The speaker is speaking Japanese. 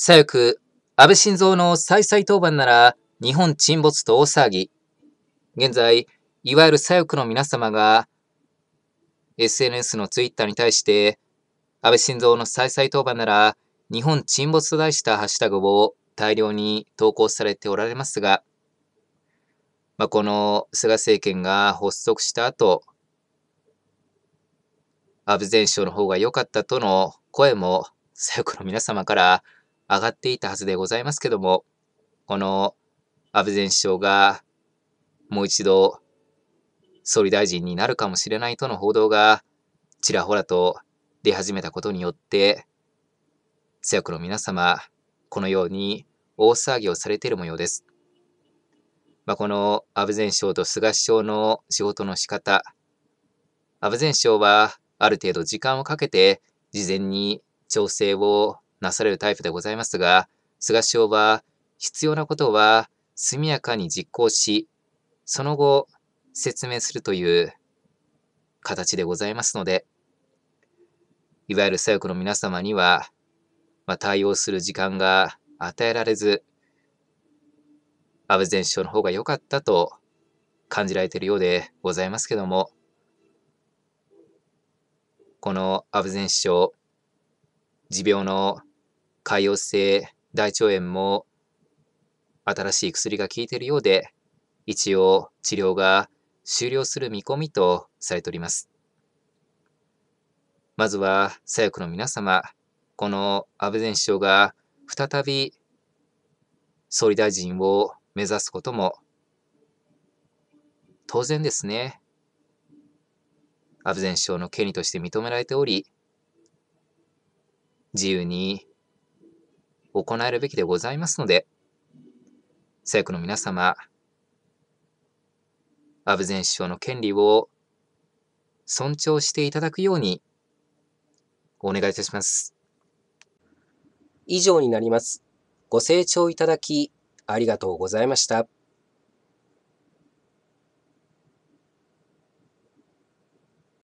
左翼、安倍晋三の再々当番なら日本沈没と大騒ぎ。現在、いわゆる左翼の皆様が SNS のツイッターに対して安倍晋三の再々当番なら日本沈没と題したハッシュタグを大量に投稿されておられますが、まあ、この菅政権が発足した後、安倍前首相の方が良かったとの声も左翼の皆様から上がっていたはずでございますけども、この安倍前首相がもう一度総理大臣になるかもしれないとの報道がちらほらと出始めたことによって、政府の皆様、このように大騒ぎをされている模様です。まあ、この安倍前首相と菅首相の仕事の仕方、安倍前首相はある程度時間をかけて事前に調整をなされるタイプでございますが、菅首相は必要なことは速やかに実行し、その後説明するという形でございますので、いわゆる左翼の皆様には、まあ、対応する時間が与えられず、安倍前首相の方が良かったと感じられているようでございますけども、この安倍前首相、持病の潰瘍性大腸炎も新しい薬が効いているようで、一応治療が終了する見込みとされております。まずは左翼の皆様、この安倍前首相が再び総理大臣を目指すことも当然ですね、安倍前首相の権利として認められており、自由に行えるべきでございますので、政府の皆様、安倍前首相の権利を尊重していただくようにお願いいたします。以上になります。ご清聴いただきありがとうございました。